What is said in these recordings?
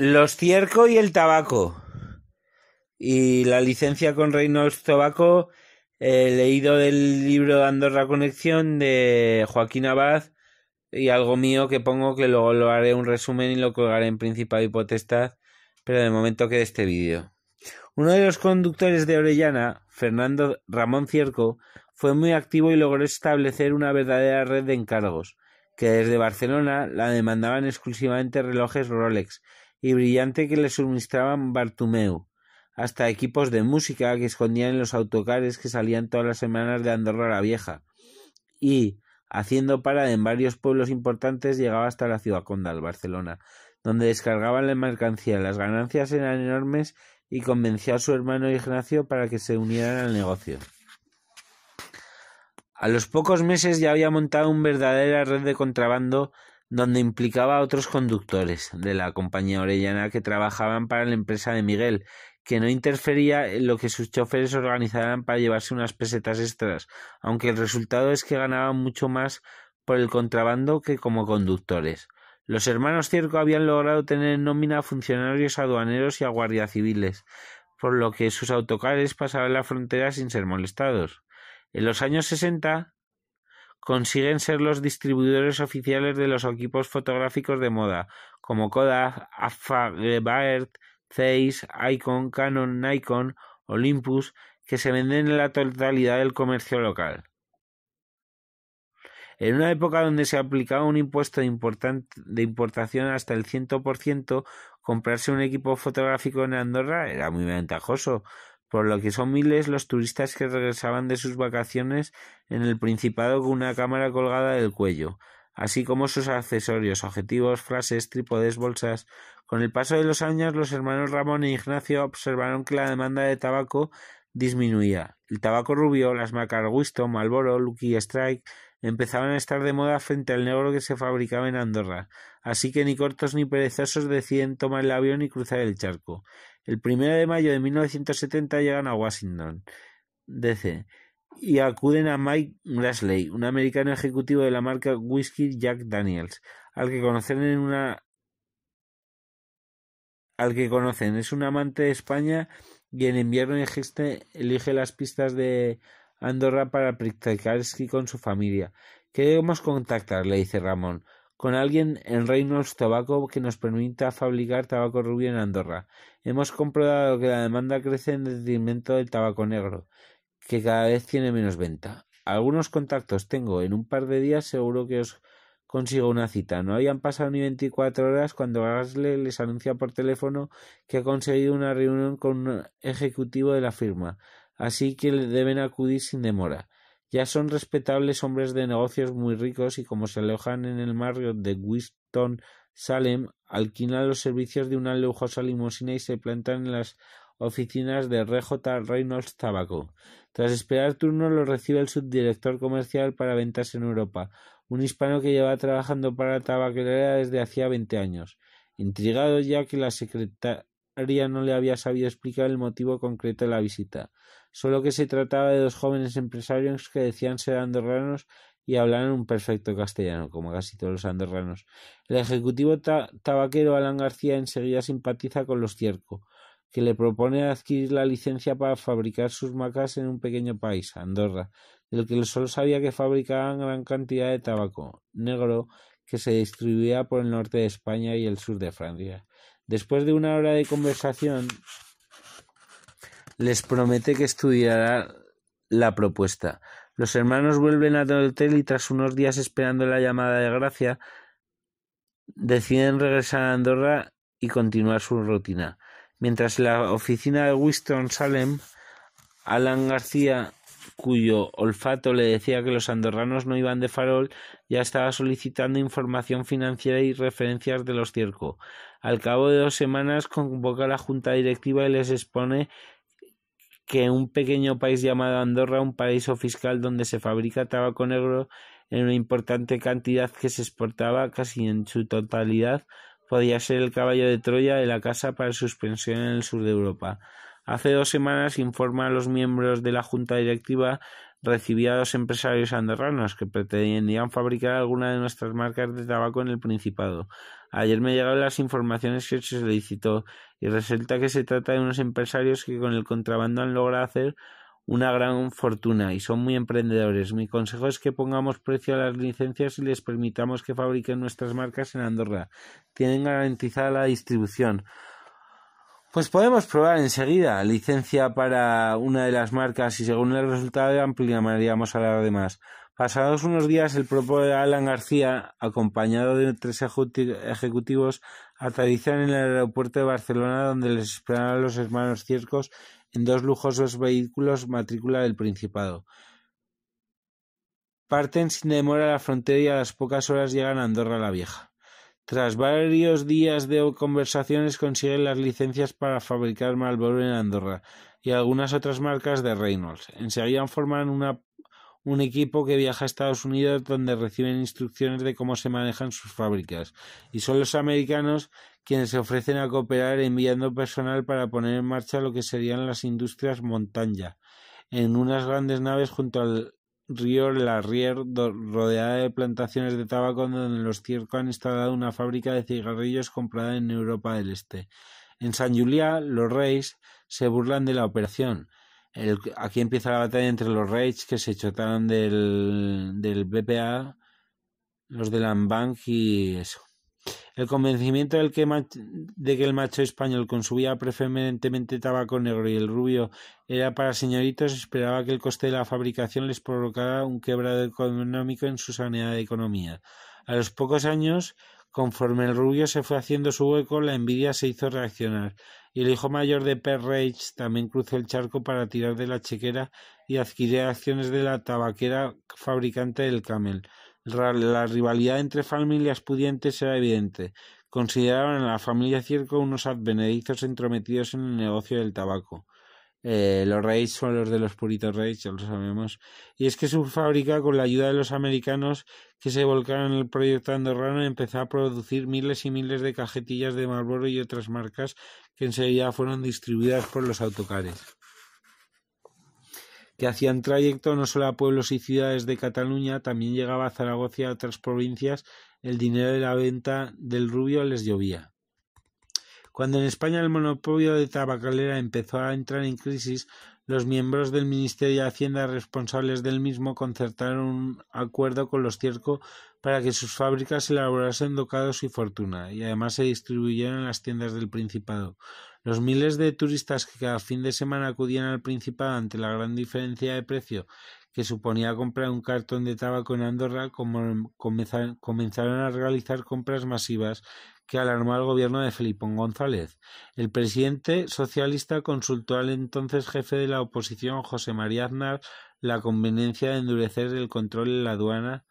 Los Cierco y el Tabaco. Y la licencia con Reynolds Tabaco, he eh, leído del libro Andorra Conexión de Joaquín Abad y algo mío que pongo que luego lo haré un resumen y lo colgaré en principal y Potestad, pero de momento queda este vídeo. Uno de los conductores de Orellana, Fernando Ramón Cierco, fue muy activo y logró establecer una verdadera red de encargos, que desde Barcelona la demandaban exclusivamente relojes Rolex, y brillante que le suministraban Bartumeu, hasta equipos de música que escondían en los autocares que salían todas las semanas de Andorra la Vieja, y, haciendo parada en varios pueblos importantes, llegaba hasta la ciudad condal, Barcelona, donde descargaban la mercancía. Las ganancias eran enormes y convenció a su hermano Ignacio para que se unieran al negocio. A los pocos meses ya había montado una verdadera red de contrabando donde implicaba a otros conductores de la compañía orellana que trabajaban para la empresa de Miguel, que no interfería en lo que sus choferes organizaran para llevarse unas pesetas extras, aunque el resultado es que ganaban mucho más por el contrabando que como conductores. Los hermanos Cierco habían logrado tener en nómina a funcionarios aduaneros y a guardia civiles, por lo que sus autocares pasaban la frontera sin ser molestados. En los años 60, consiguen ser los distribuidores oficiales de los equipos fotográficos de moda, como Kodak, Leica, Zeiss, Icon, Canon, Nikon, Olympus, que se venden en la totalidad del comercio local. En una época donde se aplicaba un impuesto de importación hasta el 100%, comprarse un equipo fotográfico en Andorra era muy ventajoso, por lo que son miles los turistas que regresaban de sus vacaciones en el Principado con una cámara colgada del cuello, así como sus accesorios, objetivos, frases, trípodes, bolsas. Con el paso de los años, los hermanos Ramón e Ignacio observaron que la demanda de tabaco disminuía. El tabaco rubio, las marcas Winston, Marlboro, Lucky Strike, empezaban a estar de moda frente al negro que se fabricaba en Andorra, así que ni cortos ni perezosos deciden tomar el avión y cruzar el charco. El primero de mayo de 1970 llegan a Washington, D.C., y acuden a Mike Grassley, un americano ejecutivo de la marca Whiskey Jack Daniels, al que conocen en una al que conocen. Es un amante de España y en invierno elige las pistas de Andorra para esquí con su familia. Queremos contactar, le dice Ramón, con alguien en Reynolds Tobacco que nos permita fabricar tabaco rubio en Andorra. Hemos comprobado que la demanda crece en detrimento del tabaco negro, que cada vez tiene menos venta. Algunos contactos tengo. En un par de días seguro que os consigo una cita. No habían pasado ni 24 horas cuando Gasle les anuncia por teléfono que ha conseguido una reunión con un ejecutivo de la firma así que deben acudir sin demora. Ya son respetables hombres de negocios muy ricos y como se alojan en el barrio de Winston Salem, alquilan los servicios de una lujosa limusina y se plantan en las oficinas de RJ Reynolds Tabaco. Tras esperar turno lo recibe el subdirector comercial para ventas en Europa, un hispano que lleva trabajando para la desde hacía veinte años. Intrigado ya que la secretaria no le había sabido explicar el motivo concreto de la visita solo que se trataba de dos jóvenes empresarios que decían ser andorranos y hablaron un perfecto castellano, como casi todos los andorranos. El ejecutivo tabaquero Alan García enseguida simpatiza con los Cierco, que le propone adquirir la licencia para fabricar sus macas en un pequeño país, Andorra, del que solo sabía que fabricaban gran cantidad de tabaco negro que se distribuía por el norte de España y el sur de Francia. Después de una hora de conversación, les promete que estudiará la propuesta. Los hermanos vuelven al hotel y tras unos días esperando la llamada de gracia, deciden regresar a Andorra y continuar su rutina. Mientras en la oficina de Winston Salem, Alan García, cuyo olfato le decía que los andorranos no iban de farol, ya estaba solicitando información financiera y referencias de los circo. Al cabo de dos semanas convoca a la junta directiva y les expone que un pequeño país llamado Andorra, un paraíso fiscal donde se fabrica tabaco negro en una importante cantidad que se exportaba casi en su totalidad, podía ser el caballo de Troya de la Casa para suspensión en el sur de Europa. Hace dos semanas informa a los miembros de la Junta Directiva Recibí a dos empresarios andorranos que pretendían fabricar alguna de nuestras marcas de tabaco en el Principado. Ayer me llegaron las informaciones que se solicitó y resulta que se trata de unos empresarios que con el contrabando han logrado hacer una gran fortuna y son muy emprendedores. Mi consejo es que pongamos precio a las licencias y les permitamos que fabriquen nuestras marcas en Andorra. Tienen garantizada la distribución. Pues podemos probar enseguida licencia para una de las marcas y según el resultado ampliaríamos a las demás. Pasados unos días, el propio Alan García, acompañado de tres ejecutivos, aterrizan en el aeropuerto de Barcelona, donde les esperan a los hermanos Ciercos en dos lujosos vehículos matrícula del Principado. Parten sin demora a la frontera y a las pocas horas llegan a Andorra la Vieja. Tras varios días de conversaciones consiguen las licencias para fabricar Marlboro en Andorra y algunas otras marcas de Reynolds. Enseguida forman un equipo que viaja a Estados Unidos donde reciben instrucciones de cómo se manejan sus fábricas y son los americanos quienes se ofrecen a cooperar enviando personal para poner en marcha lo que serían las industrias montaña en unas grandes naves junto al río Larrier rodeada de plantaciones de tabaco donde los circos han instalado una fábrica de cigarrillos comprada en Europa del Este. En San Juliá, los Reyes se burlan de la operación. aquí empieza la batalla entre los Reyes que se chotaron del, del BPA, los de Lambank y el convencimiento de que el macho español consumía preferentemente tabaco negro y el rubio era para señoritos esperaba que el coste de la fabricación les provocara un quebrado económico en su sanidad de economía. A los pocos años, conforme el rubio se fue haciendo su hueco, la envidia se hizo reaccionar, y el hijo mayor de Per Reich también cruzó el charco para tirar de la chequera y adquirir acciones de la tabaquera fabricante del Camel. La rivalidad entre familias pudientes era evidente. Consideraban a la familia Circo unos advenedizos entrometidos en el negocio del tabaco. Eh, los reyes son los de los puritos reyes, ya lo sabemos. Y es que su fábrica, con la ayuda de los americanos que se volcaron en el proyecto andorrano, empezó a producir miles y miles de cajetillas de Marlboro y otras marcas que enseguida fueron distribuidas por los autocares que hacían trayecto no solo a pueblos y ciudades de Cataluña, también llegaba a Zaragoza y a otras provincias, el dinero de la venta del rubio les llovía. Cuando en España el monopolio de tabacalera empezó a entrar en crisis, los miembros del Ministerio de Hacienda responsables del mismo concertaron un acuerdo con los Cierco para que sus fábricas elaborasen ducados y fortuna, y además se distribuyeran en las tiendas del Principado. Los miles de turistas que cada fin de semana acudían al Principado ante la gran diferencia de precio que suponía comprar un cartón de tabaco en Andorra, comenzaron a realizar compras masivas que alarmó al gobierno de Felipón González. El presidente socialista consultó al entonces jefe de la oposición, José María Aznar, la conveniencia de endurecer el control en la aduana,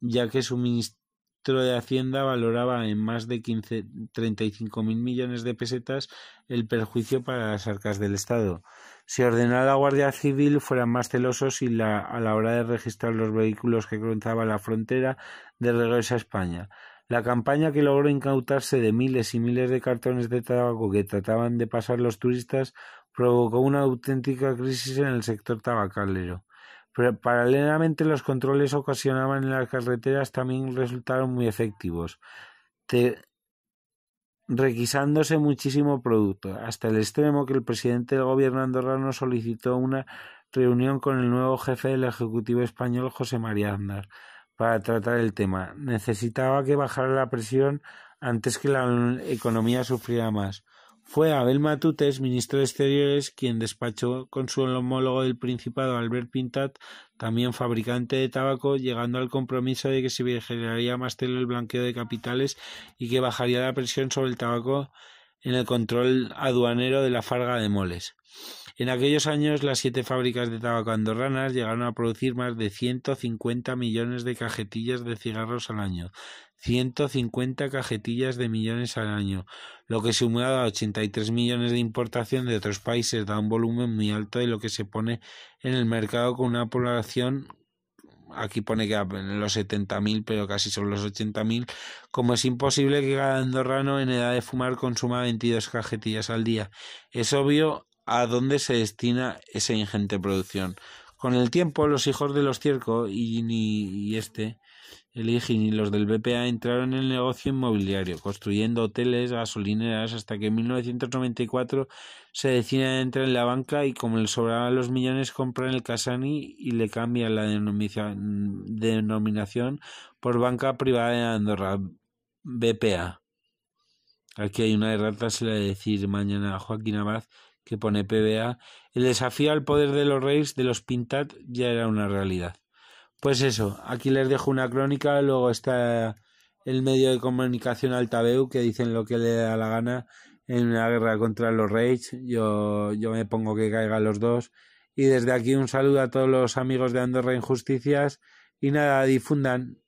ya que su ministro de Hacienda valoraba en más de 15, 35 mil millones de pesetas el perjuicio para las arcas del Estado. Se ordenó a la Guardia Civil fueran más celosos y a la hora de registrar los vehículos que cruzaban la frontera de regreso a España. La campaña que logró incautarse de miles y miles de cartones de tabaco que trataban de pasar los turistas provocó una auténtica crisis en el sector tabacalero. Pero paralelamente los controles ocasionaban en las carreteras también resultaron muy efectivos, requisándose muchísimo producto, hasta el extremo que el presidente del gobierno andorrano solicitó una reunión con el nuevo jefe del Ejecutivo español, José María Aznar, para tratar el tema. Necesitaba que bajara la presión antes que la economía sufriera más. Fue Abel Matutes, ministro de Exteriores, quien despachó con su homólogo del Principado, Albert Pintat, también fabricante de tabaco, llegando al compromiso de que se vigilaría más el blanqueo de capitales y que bajaría la presión sobre el tabaco en el control aduanero de la farga de moles. En aquellos años, las siete fábricas de tabaco andorranas llegaron a producir más de 150 millones de cajetillas de cigarros al año, 150 cajetillas de millones al año, lo que sumado a 83 millones de importación de otros países da un volumen muy alto de lo que se pone en el mercado con una población aquí pone que los 70.000, pero casi son los 80.000, como es imposible que cada andorrano en edad de fumar consuma 22 cajetillas al día. Es obvio a dónde se destina esa ingente producción. Con el tiempo, los hijos de los Cierco, y este, el y los del BPA entraron en el negocio inmobiliario, construyendo hoteles, gasolineras, hasta que en 1994 se deciden entrar en la banca y como le sobraban los millones compran el Casani y le cambian la denominación por Banca Privada de Andorra, BPA. Aquí hay una errata, se la de decir mañana a Joaquín Abad, que pone PBA, el desafío al poder de los Reyes de los Pintat ya era una realidad. Pues eso, aquí les dejo una crónica, luego está el medio de comunicación Altabeu que dicen lo que le da la gana en la guerra contra los Reyes, yo, yo me pongo que caigan los dos. Y desde aquí un saludo a todos los amigos de Andorra Injusticias y nada, difundan,